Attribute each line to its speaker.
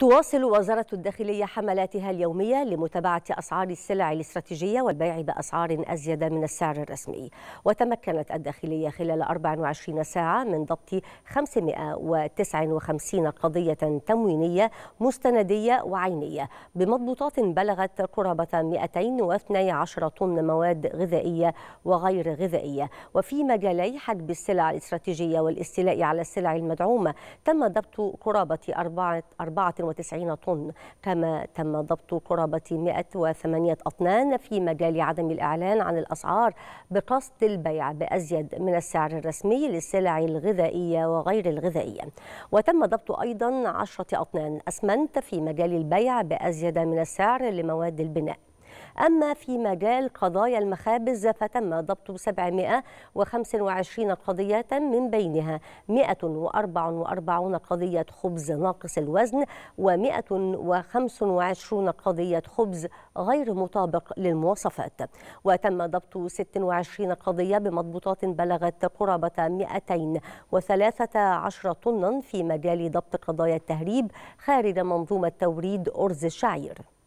Speaker 1: تواصل وزارة الداخلية حملاتها اليومية لمتابعة أسعار السلع الاستراتيجية والبيع بأسعار أزيد من السعر الرسمي وتمكنت الداخلية خلال 24 ساعة من ضبط 559 قضية تموينية مستندية وعينية بمضبوطات بلغت قرابة 212 طن مواد غذائية وغير غذائية وفي مجالي حجب السلع الاستراتيجية والاستيلاء على السلع المدعومة تم ضبط قرابة 4 190 طن كما تم ضبط قرابة 108 أطنان في مجال عدم الإعلان عن الأسعار بقصد البيع بأزيد من السعر الرسمي للسلع الغذائية وغير الغذائية وتم ضبط أيضا 10 أطنان أسمنت في مجال البيع بأزيد من السعر لمواد البناء أما في مجال قضايا المخابز فتم ضبط 725 قضية من بينها 144 قضية خبز ناقص الوزن و125 قضية خبز غير مطابق للمواصفات وتم ضبط 26 قضية بمضبوطات بلغت قرابة 213 طنا في مجال ضبط قضايا التهريب خارج منظومة توريد أرز الشعير